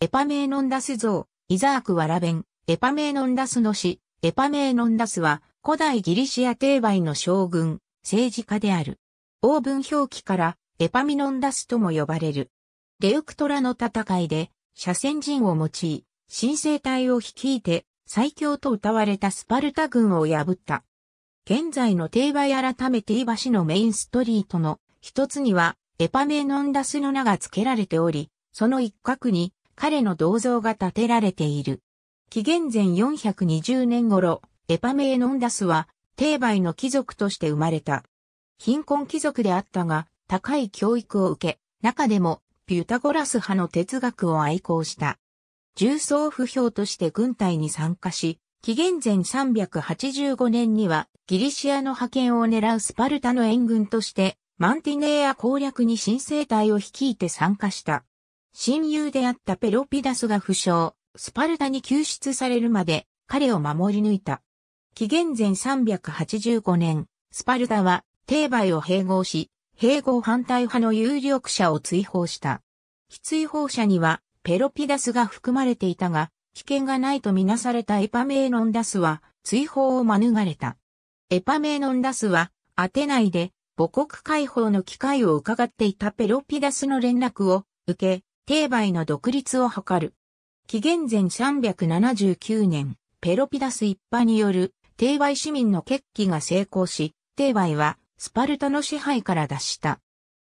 エパメーノンダス像、イザーク・ワラベン、エパメーノンダスの死、エパメーノンダスは古代ギリシア帝媒の将軍、政治家である。王文表記からエパミノンダスとも呼ばれる。レウクトラの戦いで、斜線陣を用い、新生隊を率いて最強と謳われたスパルタ軍を破った。現在の帝媒改めてイシのメインストリートの一つにはエパメーノンダスの名が付けられており、その一角に彼の銅像が建てられている。紀元前420年頃、エパメーノンダスは、定売の貴族として生まれた。貧困貴族であったが、高い教育を受け、中でも、ピュタゴラス派の哲学を愛好した。重装不評として軍隊に参加し、紀元前385年にはギリシアの派遣を狙うスパルタの援軍としてマンティネーア攻略に新生隊を率いて参加した。親友であったペロピダスが負傷、スパルタに救出されるまで彼を守り抜いた。紀元前385年、スパルタは定媒を併合し、併合反対派の有力者を追放した。非追放者にはペロピダスが含まれていたが、危険がないとみなされたエパメーノンダスは追放を免れた。エパメーノンダスはアテナイで母国解放の機会を伺っていたペロピダスの連絡を受け、帝売の独立を図る。紀元前379年、ペロピダス一派による帝売市民の決起が成功し、帝売はスパルタの支配から脱した。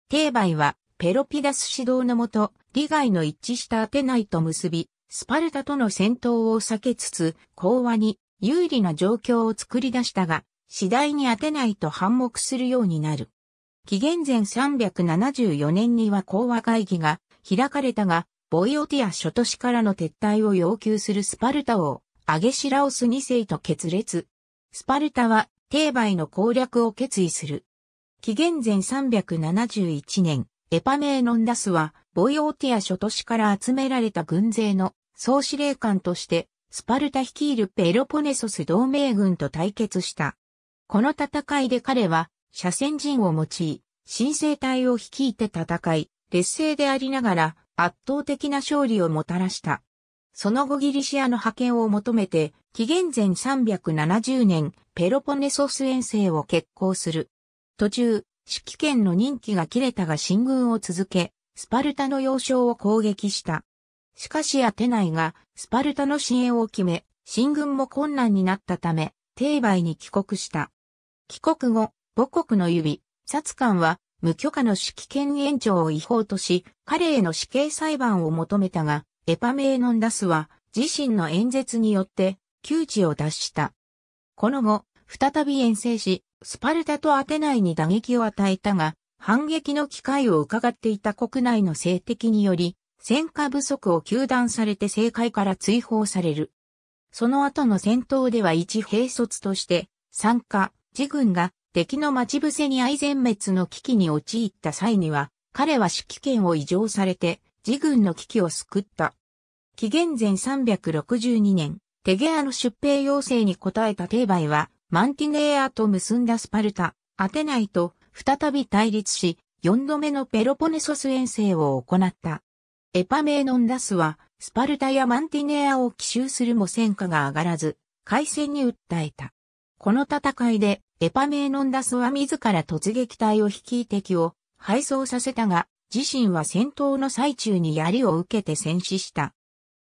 帝売はペロピダス指導のもと、利害の一致したアテナイと結び、スパルタとの戦闘を避けつつ、講和に有利な状況を作り出したが、次第にアテナイと反目するようになる。紀元前374年には講和会議が開かれたが、ボイオティア諸都市からの撤退を要求するスパルタ王、アゲシラオス2世と決裂。スパルタは、テーバイの攻略を決意する。紀元前371年、エパメーノンダスは、ボイオティア諸都市から集められた軍勢の総司令官として、スパルタ率いるペロポネソス同盟軍と対決した。この戦いで彼は、斜線陣を用い、新生隊を率いて戦い、劣勢でありながら圧倒的な勝利をもたらした。その後ギリシアの覇権を求めて、紀元前370年、ペロポネソス遠征を決行する。途中、指揮権の任期が切れたが進軍を続け、スパルタの要衝を攻撃した。しかしアテナイがスパルタの支援を決め、進軍も困難になったため、定媒に帰国した。帰国後、母国の指、サツカンは無許可の指揮権延長を違法とし、彼への死刑裁判を求めたが、エパメーノンダスは自身の演説によって窮地を脱した。この後、再び遠征し、スパルタとアテナイに打撃を与えたが、反撃の機会を伺っていた国内の政敵により、戦果不足を求断されて政界から追放される。その後の戦闘では一兵卒として、参加、自軍が敵の待ち伏せに愛全滅の危機に陥った際には、彼は指揮権を移譲されて、自軍の危機を救った。紀元前362年、テゲアの出兵要請に応えたテーバイは、マンティネアと結んだスパルタ、アテナイと再び対立し、4度目のペロポネソス遠征を行った。エパメーノンダスは、スパルタやマンティネアを奇襲するも戦果が上がらず、海戦に訴えた。この戦いで、エパメーノンダスは自ら突撃隊を率い敵を敗走させたが、自身は戦闘の最中に槍を受けて戦死した。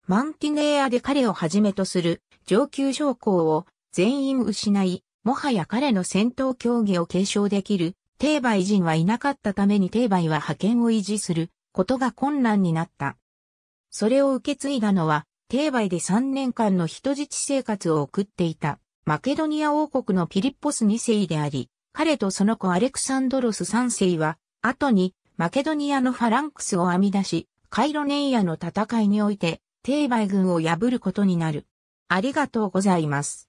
マンティネアで彼をはじめとする上級将校を全員失い、もはや彼の戦闘競技を継承できる、テーバイ人はいなかったためにテーバイは派遣を維持することが困難になった。それを受け継いだのは、テーバイで3年間の人質生活を送っていたマケドニア王国のピリッポス2世であり、彼とその子アレクサンドロス3世は、後にマケドニアのファランクスを編み出し、カイロネイアの戦いにおいて、帝媒軍を破ることになる。ありがとうございます。